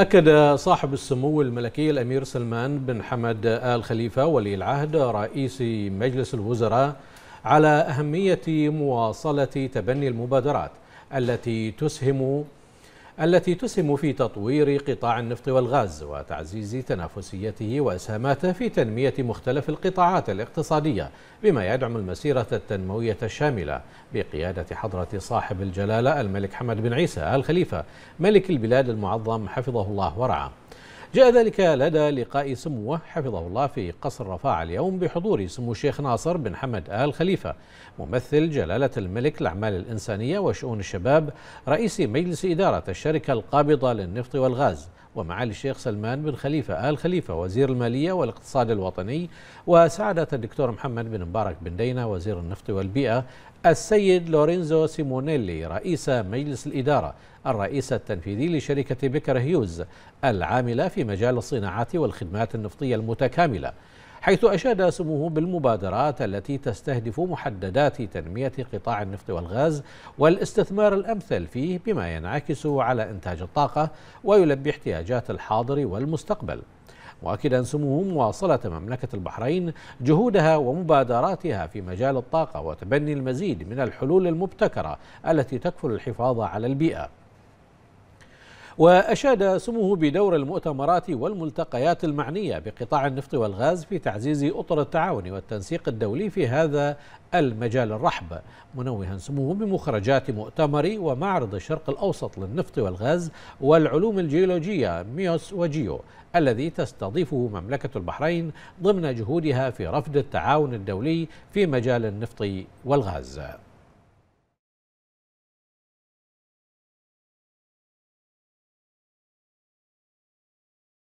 أكد صاحب السمو الملكي الأمير سلمان بن حمد آل خليفة ولي العهد رئيس مجلس الوزراء على أهمية مواصلة تبني المبادرات التي تسهم التي تسهم في تطوير قطاع النفط والغاز وتعزيز تنافسيته واسهاماته في تنميه مختلف القطاعات الاقتصاديه بما يدعم المسيره التنمويه الشامله بقياده حضره صاحب الجلاله الملك حمد بن عيسى ال خليفه ملك البلاد المعظم حفظه الله ورعاه جاء ذلك لدى لقاء سموه حفظه الله في قصر رفاع اليوم بحضور سمو الشيخ ناصر بن حمد آل خليفة ممثل جلالة الملك الأعمال الإنسانية وشؤون الشباب رئيس مجلس إدارة الشركة القابضة للنفط والغاز ومعالي الشيخ سلمان بن خليفة آل خليفة وزير المالية والاقتصاد الوطني وسعادة الدكتور محمد بن مبارك بن دينا وزير النفط والبيئة السيد لورينزو سيمونيلي رئيس مجلس الإدارة الرئيس التنفيذي لشركة بكر هيوز العاملة في مجال الصناعات والخدمات النفطية المتكاملة حيث أشاد سموه بالمبادرات التي تستهدف محددات تنمية قطاع النفط والغاز والاستثمار الأمثل فيه بما ينعكس على إنتاج الطاقة ويلبي احتياجات الحاضر والمستقبل مؤكدا سموه مواصلة مملكة البحرين جهودها ومبادراتها في مجال الطاقة وتبني المزيد من الحلول المبتكرة التي تكفل الحفاظ على البيئة وأشاد سموه بدور المؤتمرات والملتقيات المعنية بقطاع النفط والغاز في تعزيز أطر التعاون والتنسيق الدولي في هذا المجال الرحب منوها سموه بمخرجات مؤتمر ومعرض الشرق الأوسط للنفط والغاز والعلوم الجيولوجية ميوس وجيو الذي تستضيفه مملكة البحرين ضمن جهودها في رفض التعاون الدولي في مجال النفط والغاز